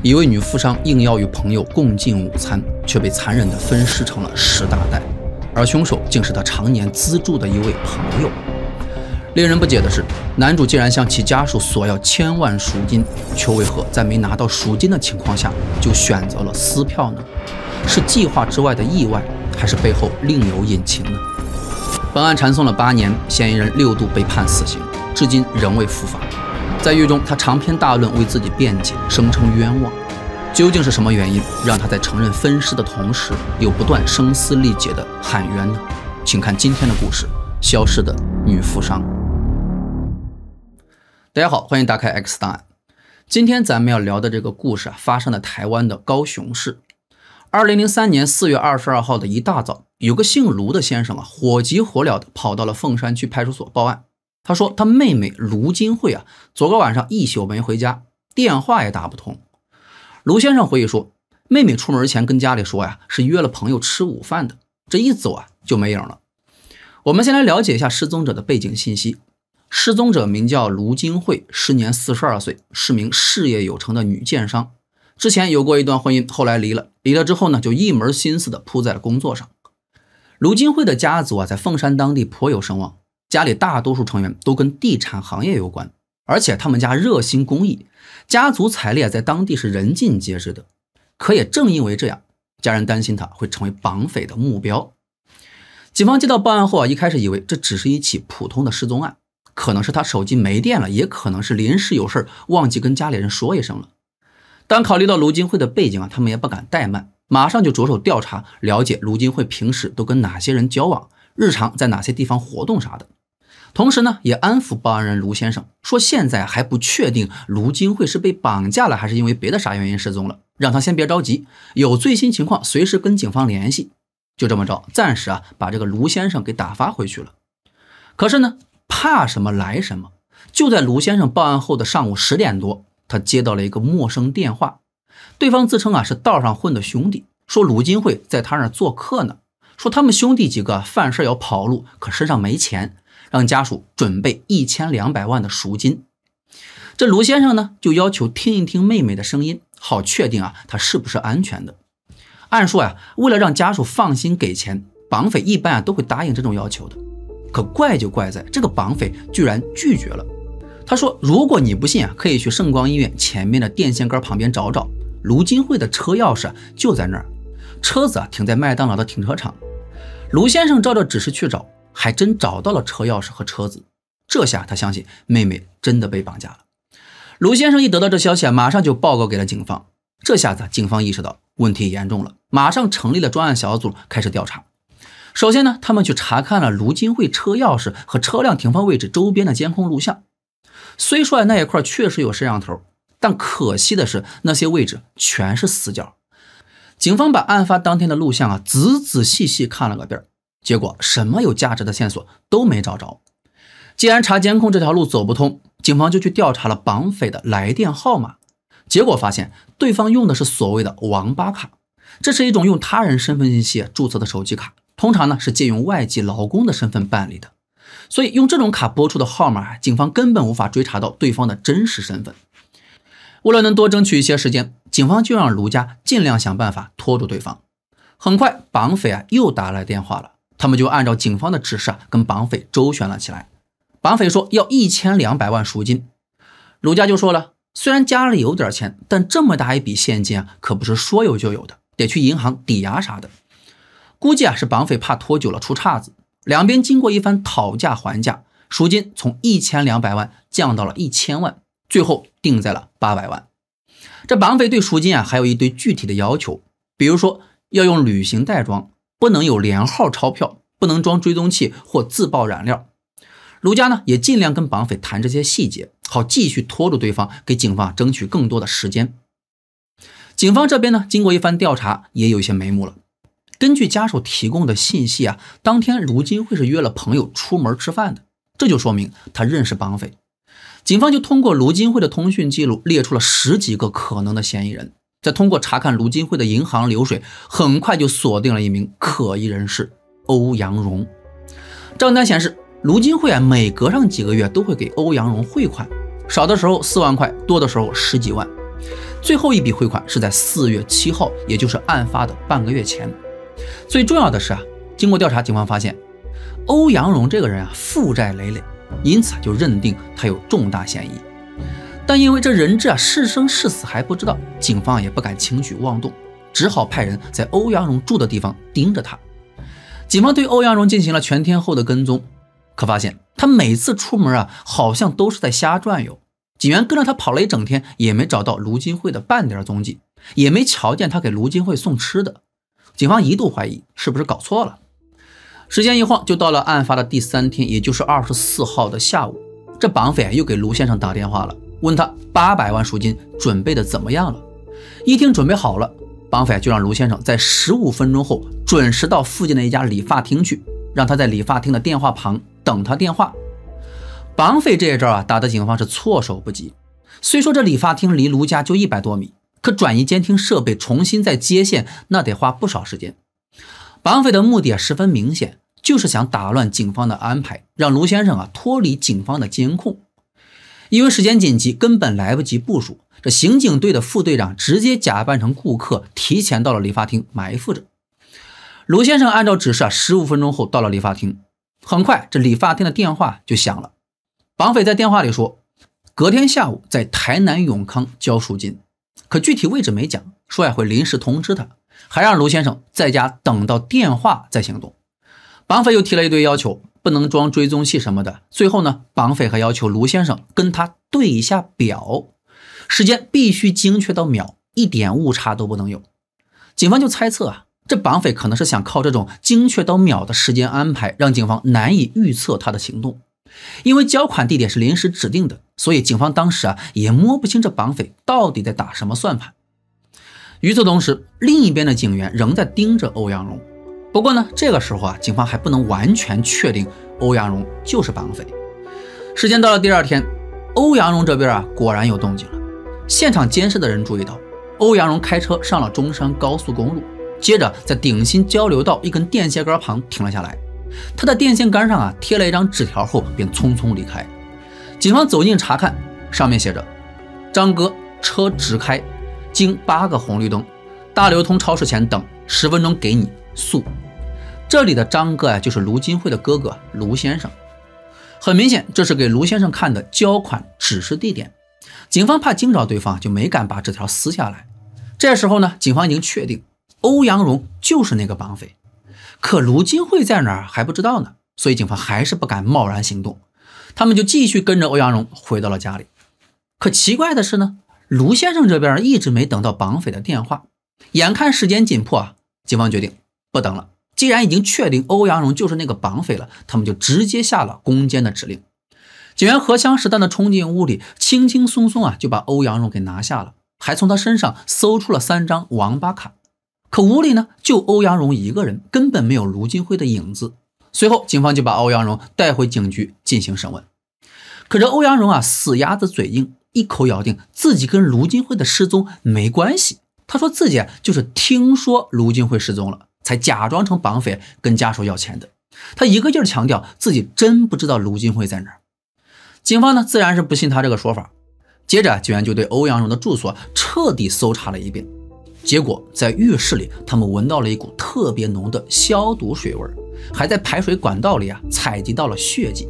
一位女富商硬要与朋友共进午餐，却被残忍地分尸成了十大袋，而凶手竟是她常年资助的一位朋友。令人不解的是，男主竟然向其家属索要千万赎金，却为何在没拿到赎金的情况下就选择了撕票呢？是计划之外的意外，还是背后另有隐情呢？本案缠讼了八年，嫌疑人六度被判死刑，至今仍未伏法。在狱中，他长篇大论为自己辩解，声称冤枉。究竟是什么原因，让他在承认分尸的同时，又不断声嘶力竭的喊冤呢？请看今天的故事：消失的女富商。大家好，欢迎打开 X 档案。今天咱们要聊的这个故事啊，发生在台湾的高雄市。二零零三年四月二十二号的一大早，有个姓卢的先生啊，火急火燎的跑到了凤山区派出所报案。他说：“他妹妹卢金惠啊，昨个晚上一宿没回家，电话也打不通。”卢先生回忆说：“妹妹出门前跟家里说呀，是约了朋友吃午饭的，这一走啊就没影了。”我们先来了解一下失踪者的背景信息。失踪者名叫卢金惠，时年四十二岁，是名事业有成的女建商。之前有过一段婚姻，后来离了。离了之后呢，就一门心思的扑在了工作上。卢金惠的家族啊，在凤山当地颇有声望。家里大多数成员都跟地产行业有关，而且他们家热心公益，家族财力在当地是人尽皆知的。可也正因为这样，家人担心他会成为绑匪的目标。警方接到报案后啊，一开始以为这只是一起普通的失踪案，可能是他手机没电了，也可能是临时有事忘记跟家里人说一声了。但考虑到卢金慧的背景啊，他们也不敢怠慢，马上就着手调查，了解卢金慧平时都跟哪些人交往，日常在哪些地方活动啥的。同时呢，也安抚报案人卢先生，说现在还不确定卢金惠是被绑架了，还是因为别的啥原因失踪了，让他先别着急，有最新情况随时跟警方联系。就这么着，暂时啊把这个卢先生给打发回去了。可是呢，怕什么来什么，就在卢先生报案后的上午十点多，他接到了一个陌生电话，对方自称啊是道上混的兄弟，说卢金惠在他那做客呢，说他们兄弟几个犯事要跑路，可身上没钱。让家属准备一千两百万的赎金，这卢先生呢就要求听一听妹妹的声音，好确定啊她是不是安全的。按说呀，为了让家属放心给钱，绑匪一般啊都会答应这种要求的。可怪就怪在，这个绑匪居然拒绝了。他说：“如果你不信啊，可以去圣光医院前面的电线杆旁边找找，卢金慧的车钥匙就在那儿，车子啊停在麦当劳的停车场。”卢先生照着指示去找。还真找到了车钥匙和车子，这下他相信妹妹真的被绑架了。卢先生一得到这消息啊，马上就报告给了警方。这下子，警方意识到问题严重了，马上成立了专案小组开始调查。首先呢，他们去查看了卢金慧车钥匙和车辆停放位置周边的监控录像。虽说那一块确实有摄像头，但可惜的是那些位置全是死角。警方把案发当天的录像啊，仔仔细细看了个遍。结果什么有价值的线索都没找着。既然查监控这条路走不通，警方就去调查了绑匪的来电号码。结果发现对方用的是所谓的“王八卡”，这是一种用他人身份信息注册的手机卡，通常呢是借用外籍劳工的身份办理的。所以用这种卡拨出的号码，警方根本无法追查到对方的真实身份。为了能多争取一些时间，警方就让卢家尽量想办法拖住对方。很快，绑匪啊又打来电话了。他们就按照警方的指示啊，跟绑匪周旋了起来。绑匪说要一千两百万赎金，鲁家就说了，虽然家里有点钱，但这么大一笔现金啊，可不是说有就有的，得去银行抵押啥的。估计啊，是绑匪怕拖久了出岔子，两边经过一番讨价还价，赎金从一千两百万降到了一千万，最后定在了八百万。这绑匪对赎金啊，还有一堆具体的要求，比如说要用旅行袋装。不能有连号钞票，不能装追踪器或自爆燃料。卢家呢也尽量跟绑匪谈这些细节，好继续拖住对方，给警方争取更多的时间。警方这边呢，经过一番调查，也有一些眉目了。根据家属提供的信息啊，当天卢金会是约了朋友出门吃饭的，这就说明他认识绑匪。警方就通过卢金会的通讯记录，列出了十几个可能的嫌疑人。再通过查看卢金辉的银行流水，很快就锁定了一名可疑人士欧阳荣。账单显示，卢金辉啊每隔上几个月都会给欧阳荣汇款，少的时候四万块，多的时候十几万。最后一笔汇款是在四月七号，也就是案发的半个月前。最重要的是啊，经过调查，警方发现欧阳荣这个人啊负债累累，因此就认定他有重大嫌疑。但因为这人质啊是生是死还不知道，警方也不敢轻举妄动，只好派人在欧阳荣住的地方盯着他。警方对欧阳荣进行了全天候的跟踪，可发现他每次出门啊，好像都是在瞎转悠。警员跟着他跑了一整天，也没找到卢金慧的半点踪迹，也没瞧见他给卢金慧送吃的。警方一度怀疑是不是搞错了。时间一晃就到了案发的第三天，也就是二十四号的下午，这绑匪又给卢先生打电话了。问他八百万赎金准备的怎么样了？一听准备好了，绑匪就让卢先生在十五分钟后准时到附近的一家理发厅去，让他在理发厅的电话旁等他电话。绑匪这一招啊，打得警方是措手不及。虽说这理发厅离卢家就一百多米，可转移监听设备，重新再接线，那得花不少时间。绑匪的目的啊，十分明显，就是想打乱警方的安排，让卢先生啊脱离警方的监控。因为时间紧急，根本来不及部署。这刑警队的副队长直接假扮成顾客，提前到了理发厅埋伏着。卢先生按照指示啊，十五分钟后到了理发厅。很快，这理发厅的电话就响了。绑匪在电话里说，隔天下午在台南永康交赎金，可具体位置没讲，说呀会临时通知他，还让卢先生在家等到电话再行动。绑匪又提了一堆要求。不能装追踪器什么的。最后呢，绑匪还要求卢先生跟他对一下表，时间必须精确到秒，一点误差都不能有。警方就猜测啊，这绑匪可能是想靠这种精确到秒的时间安排，让警方难以预测他的行动。因为交款地点是临时指定的，所以警方当时啊也摸不清这绑匪到底在打什么算盘。与此同时，另一边的警员仍在盯着欧阳龙。不过呢，这个时候啊，警方还不能完全确定欧阳荣就是绑匪。时间到了第二天，欧阳荣这边啊果然有动静了。现场监视的人注意到，欧阳荣开车上了中山高速公路，接着在鼎新交流道一根电线杆旁停了下来。他在电线杆上啊贴了一张纸条后便匆匆离开。警方走近查看，上面写着：“张哥，车直开，经八个红绿灯，大流通超市前等十分钟给你。”素，这里的张哥啊，就是卢金惠的哥哥卢先生。很明显，这是给卢先生看的交款指示地点。警方怕惊着对方，就没敢把纸条撕下来。这时候呢，警方已经确定欧阳荣就是那个绑匪，可卢金惠在哪儿还不知道呢，所以警方还是不敢贸然行动。他们就继续跟着欧阳荣回到了家里。可奇怪的是呢，卢先生这边一直没等到绑匪的电话。眼看时间紧迫啊，警方决定。不等了，既然已经确定欧阳荣就是那个绑匪了，他们就直接下了攻坚的指令。警员荷枪实弹的冲进屋里，轻轻松松啊就把欧阳荣给拿下了，还从他身上搜出了三张王八卡。可屋里呢就欧阳荣一个人，根本没有卢金辉的影子。随后，警方就把欧阳荣带回警局进行审问。可这欧阳荣啊死鸭子嘴硬，一口咬定自己跟卢金辉的失踪没关系。他说自己啊、就是听说卢金辉失踪了。才假装成绑匪跟家属要钱的。他一个劲儿强调自己真不知道卢金辉在哪儿。警方呢自然是不信他这个说法。接着，警员就对欧阳荣的住所彻底搜查了一遍。结果在浴室里，他们闻到了一股特别浓的消毒水味儿，还在排水管道里啊采集到了血迹。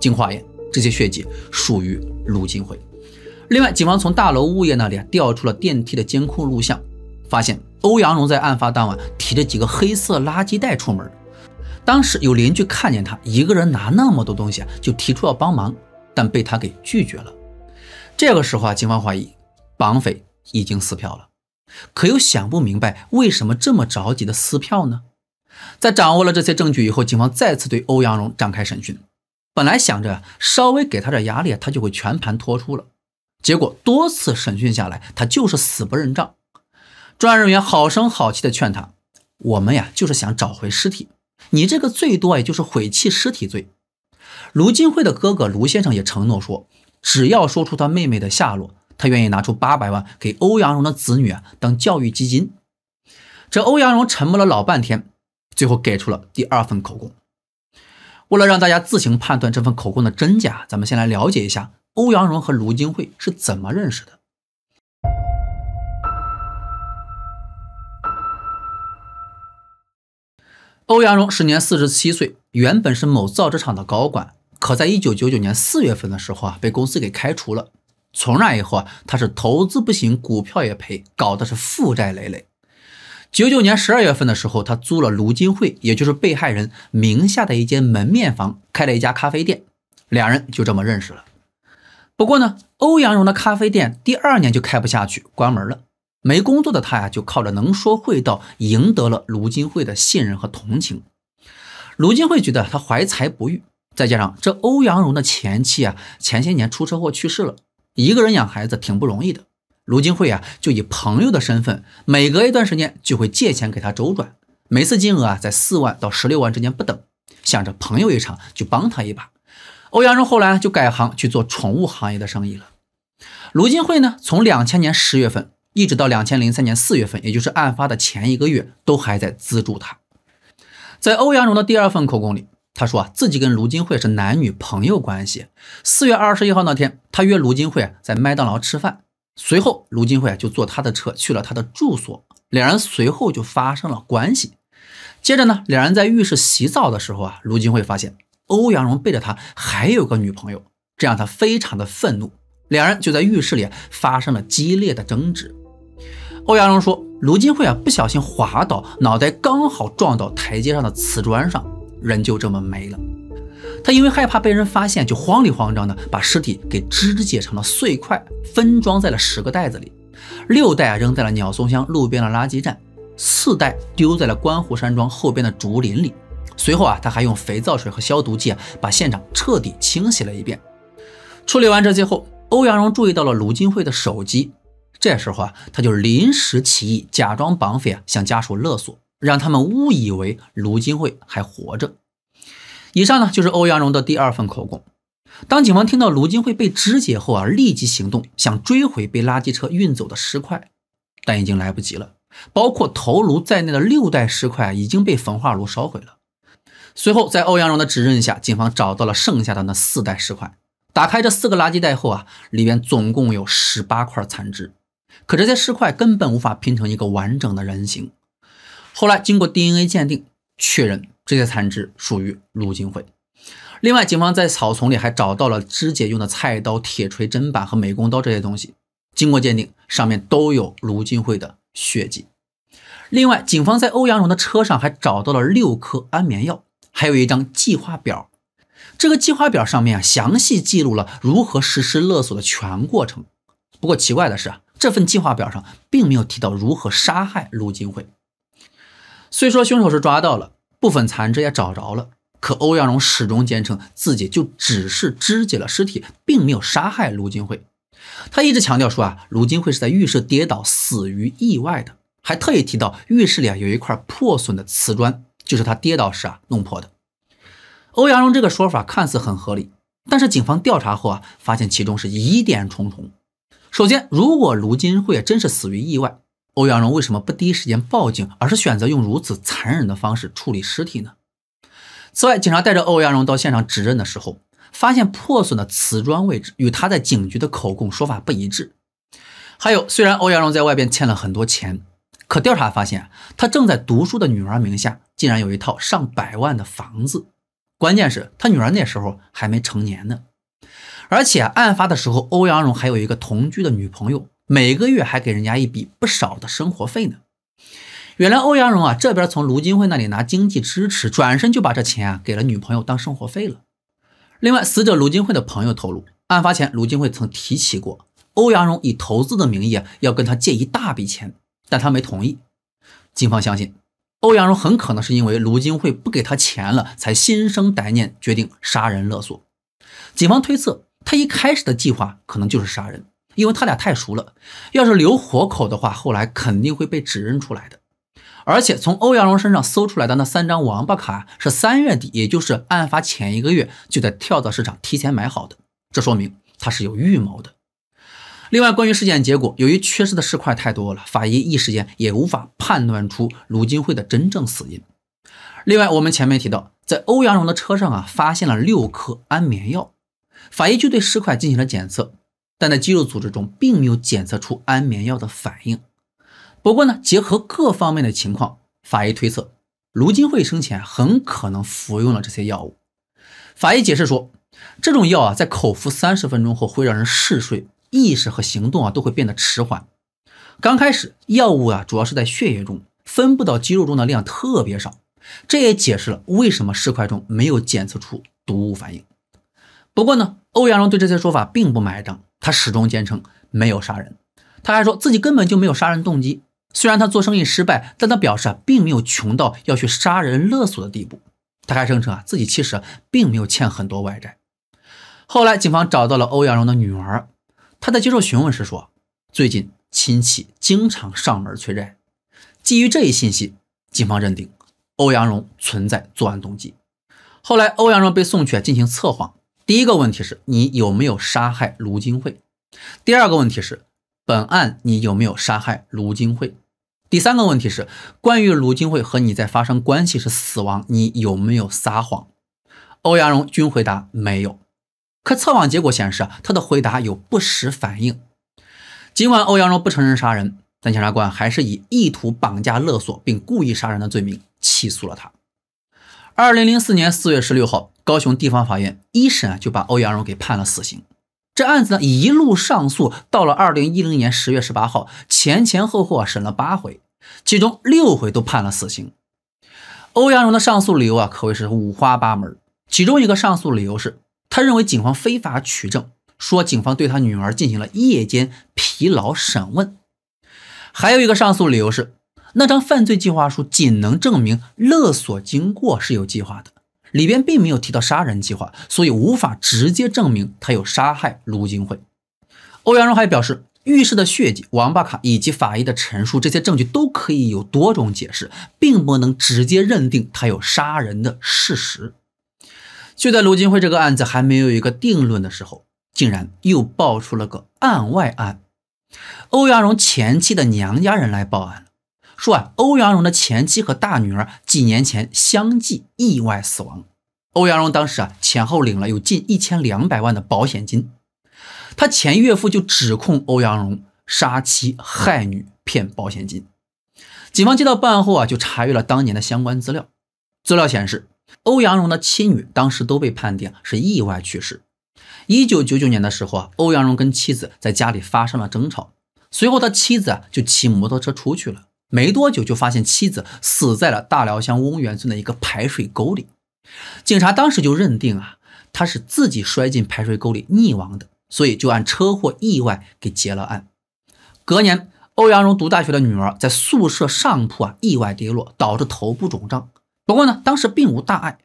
经化验，这些血迹属于卢金辉。另外，警方从大楼物业那里啊调出了电梯的监控录像，发现。欧阳荣在案发当晚提着几个黑色垃圾袋出门，当时有邻居看见他一个人拿那么多东西，就提出要帮忙，但被他给拒绝了。这个时候啊，警方怀疑绑匪已经撕票了，可又想不明白为什么这么着急的撕票呢？在掌握了这些证据以后，警方再次对欧阳荣展开审讯，本来想着稍微给他点压力，他就会全盘托出了，结果多次审讯下来，他就是死不认账。专案人员好声好气地劝他：“我们呀，就是想找回尸体，你这个最多也就是毁弃尸体罪。”卢金慧的哥哥卢先生也承诺说：“只要说出他妹妹的下落，他愿意拿出八百万给欧阳荣的子女啊当教育基金。”这欧阳荣沉默了老半天，最后给出了第二份口供。为了让大家自行判断这份口供的真假，咱们先来了解一下欧阳荣和卢金慧是怎么认识的。欧阳荣时年四十七岁，原本是某造纸厂的高管，可在一九九九年四月份的时候啊，被公司给开除了。从那以后啊，他是投资不行，股票也赔，搞的是负债累累。九九年十二月份的时候，他租了卢金惠，也就是被害人名下的一间门面房，开了一家咖啡店，两人就这么认识了。不过呢，欧阳荣的咖啡店第二年就开不下去，关门了。没工作的他呀，就靠着能说会道，赢得了卢金慧的信任和同情。卢金慧觉得他怀才不遇，再加上这欧阳荣的前妻啊，前些年出车祸去世了，一个人养孩子挺不容易的。卢金慧啊，就以朋友的身份，每隔一段时间就会借钱给他周转，每次金额啊在四万到十六万之间不等，想着朋友一场就帮他一把。欧阳荣后来就改行去做宠物行业的生意了。卢金慧呢，从两千年十月份。一直到两千零三年四月份，也就是案发的前一个月，都还在资助他。在欧阳荣的第二份口供里，他说啊，自己跟卢金惠是男女朋友关系。四月二十一号那天，他约卢金惠在麦当劳吃饭，随后卢金惠就坐他的车去了他的住所，两人随后就发生了关系。接着呢，两人在浴室洗澡的时候啊，卢金惠发现欧阳荣背着他还有个女朋友，这让他非常的愤怒，两人就在浴室里发生了激烈的争执。欧阳荣说：“卢金惠啊，不小心滑倒，脑袋刚好撞到台阶上的瓷砖上，人就这么没了。他因为害怕被人发现，就慌里慌张的把尸体给肢解成了碎块，分装在了十个袋子里。六袋啊扔在了鸟松乡路边的垃圾站，四袋丢在了观湖山庄后边的竹林里。随后啊，他还用肥皂水和消毒剂把现场彻底清洗了一遍。处理完这些后，欧阳荣注意到了卢金惠的手机。”这时候啊，他就临时起意，假装绑匪啊，向家属勒索，让他们误以为卢金惠还活着。以上呢，就是欧阳荣的第二份口供。当警方听到卢金惠被肢解后啊，立即行动，想追回被垃圾车运走的尸块，但已经来不及了。包括头颅在内的六袋尸块已经被焚化炉烧毁了。随后，在欧阳荣的指认下，警方找到了剩下的那四袋尸块。打开这四个垃圾袋后啊，里面总共有十八块残肢。可这些尸块根本无法拼成一个完整的人形。后来经过 DNA 鉴定，确认这些残肢属于卢金辉。另外，警方在草丛里还找到了肢解用的菜刀、铁锤、砧板和美工刀这些东西。经过鉴定，上面都有卢金辉的血迹。另外，警方在欧阳荣的车上还找到了六颗安眠药，还有一张计划表。这个计划表上面啊，详细记录了如何实施勒索的全过程。不过奇怪的是啊。这份计划表上并没有提到如何杀害卢金慧。虽说凶手是抓到了，部分残肢也找着了，可欧阳荣始终坚称自己就只是肢解了尸体，并没有杀害卢金慧。他一直强调说啊，卢金慧是在浴室跌倒死于意外的，还特意提到浴室里啊有一块破损的瓷砖，就是他跌倒时啊弄破的。欧阳荣这个说法看似很合理，但是警方调查后啊发现其中是疑点重重。首先，如果卢金慧真是死于意外，欧阳荣为什么不第一时间报警，而是选择用如此残忍的方式处理尸体呢？此外，警察带着欧阳荣到现场指认的时候，发现破损的瓷砖位置与他在警局的口供说法不一致。还有，虽然欧阳荣在外边欠了很多钱，可调查发现，他正在读书的女儿名下竟然有一套上百万的房子，关键是他女儿那时候还没成年呢。而且案发的时候，欧阳荣还有一个同居的女朋友，每个月还给人家一笔不少的生活费呢。原来欧阳荣啊，这边从卢金惠那里拿经济支持，转身就把这钱啊给了女朋友当生活费了。另外，死者卢金惠的朋友透露，案发前卢金惠曾提起过欧阳荣以投资的名义要跟他借一大笔钱，但他没同意。警方相信，欧阳荣很可能是因为卢金惠不给他钱了，才心生歹念，决定杀人勒索。警方推测。他一开始的计划可能就是杀人，因为他俩太熟了。要是留活口的话，后来肯定会被指认出来的。而且从欧阳荣身上搜出来的那三张王八卡，是三月底，也就是案发前一个月，就在跳蚤市场提前买好的。这说明他是有预谋的。另外，关于尸检结果，由于缺失的尸块太多了，法医一时间也无法判断出卢金慧的真正死因。另外，我们前面提到，在欧阳荣的车上啊，发现了六颗安眠药。法医就对尸块进行了检测，但在肌肉组织中并没有检测出安眠药的反应。不过呢，结合各方面的情况，法医推测卢金慧生前很可能服用了这些药物。法医解释说，这种药啊，在口服三十分钟后会让人嗜睡，意识和行动啊都会变得迟缓。刚开始，药物啊主要是在血液中，分布到肌肉中的量特别少，这也解释了为什么尸块中没有检测出毒物反应。不过呢，欧阳荣对这些说法并不买账，他始终坚称没有杀人。他还说自己根本就没有杀人动机。虽然他做生意失败，但他表示啊，并没有穷到要去杀人勒索的地步。他还声称啊，自己其实并没有欠很多外债。后来，警方找到了欧阳荣的女儿，她在接受询问时说，最近亲戚经常上门催债。基于这一信息，警方认定欧阳荣存在作案动机。后来，欧阳荣被送去进行测谎。第一个问题是，你有没有杀害卢金慧？第二个问题是，本案你有没有杀害卢金慧？第三个问题是，关于卢金慧和你在发生关系时死亡，你有没有撒谎？欧阳荣均回答没有。可测谎结果显示啊，他的回答有不实反应。尽管欧阳荣不承认杀人，但检察官还是以意图绑架勒索并故意杀人的罪名起诉了他。二零零四年四月十六号，高雄地方法院一审啊就把欧阳荣给判了死刑。这案子呢一路上诉，到了二零一零年十月十八号，前前后后啊审了八回，其中六回都判了死刑。欧阳荣的上诉理由啊可谓是五花八门。其中一个上诉理由是，他认为警方非法取证，说警方对他女儿进行了夜间疲劳审问。还有一个上诉理由是。那张犯罪计划书仅能证明勒索经过是有计划的，里边并没有提到杀人计划，所以无法直接证明他有杀害卢金惠。欧阳荣还表示，浴室的血迹、王八卡以及法医的陈述，这些证据都可以有多种解释，并不能直接认定他有杀人的事实。就在卢金惠这个案子还没有一个定论的时候，竟然又爆出了个案外案，欧阳荣前妻的娘家人来报案了。说啊，欧阳荣的前妻和大女儿几年前相继意外死亡。欧阳荣当时啊，前后领了有近一千两百万的保险金。他前岳父就指控欧阳荣杀妻害女骗保险金。警方接到报案后啊，就查阅了当年的相关资料。资料显示，欧阳荣的妻女当时都被判定是意外去世。一九九九年的时候啊，欧阳荣跟妻子在家里发生了争吵，随后他妻子啊就骑摩托车出去了。没多久就发现妻子死在了大辽乡翁源村的一个排水沟里，警察当时就认定啊，他是自己摔进排水沟里溺亡的，所以就按车祸意外给结了案。隔年，欧阳荣读大学的女儿在宿舍上铺啊意外跌落，导致头部肿胀，不过呢当时并无大碍。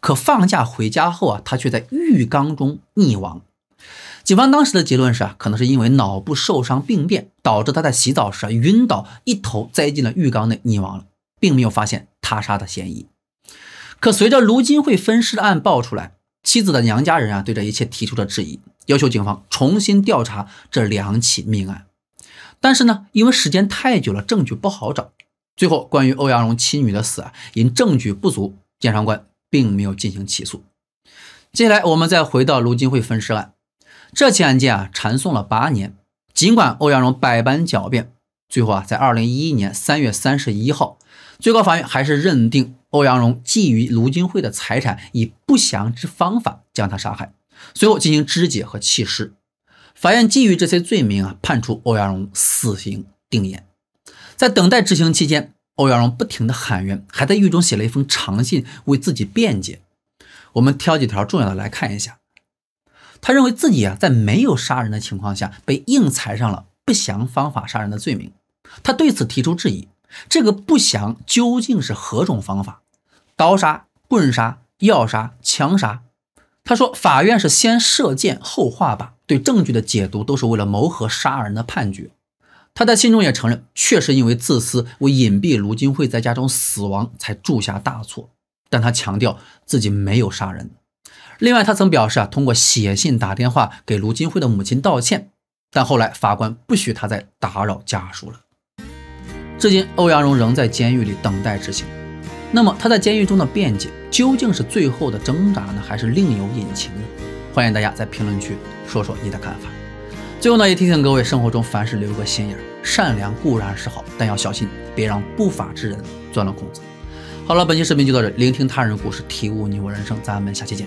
可放假回家后啊，她却在浴缸中溺亡。警方当时的结论是啊，可能是因为脑部受伤病变导致他在洗澡时啊晕倒，一头栽进了浴缸内溺亡了，并没有发现他杀的嫌疑。可随着卢金慧分尸案爆出来，妻子的娘家人啊对这一切提出了质疑，要求警方重新调查这两起命案。但是呢，因为时间太久了，证据不好找，最后关于欧阳荣妻女的死啊，因证据不足，检察官并没有进行起诉。接下来我们再回到卢金慧分尸案。这起案件啊，缠讼了八年。尽管欧阳荣百般狡辩，最后啊，在二零一一年三月三十一号，最高法院还是认定欧阳荣觊觎卢金惠的财产，以不祥之方法将她杀害，随后进行肢解和弃尸。法院基于这些罪名啊，判处欧阳荣死刑定谳。在等待执行期间，欧阳荣不停的喊冤，还在狱中写了一封长信为自己辩解。我们挑几条重要的来看一下。他认为自己啊，在没有杀人的情况下，被硬踩上了不祥方法杀人的罪名。他对此提出质疑：这个不祥究竟是何种方法？刀杀、棍杀、药杀、枪杀？他说，法院是先射箭后画靶，对证据的解读都是为了谋合杀人的判决。他在信中也承认，确实因为自私为隐蔽卢金会在家中死亡，才铸下大错。但他强调自己没有杀人。另外，他曾表示啊，通过写信、打电话给卢金辉的母亲道歉，但后来法官不许他再打扰家属了。至今，欧阳荣仍在监狱里等待执行。那么，他在监狱中的辩解究竟是最后的挣扎呢，还是另有隐情呢？欢迎大家在评论区说说你的看法。最后呢，也提醒各位，生活中凡事留个心眼，善良固然是好，但要小心别让不法之人钻了空子。好了，本期视频就到这，聆听他人故事，体悟你我人生，咱们下期见。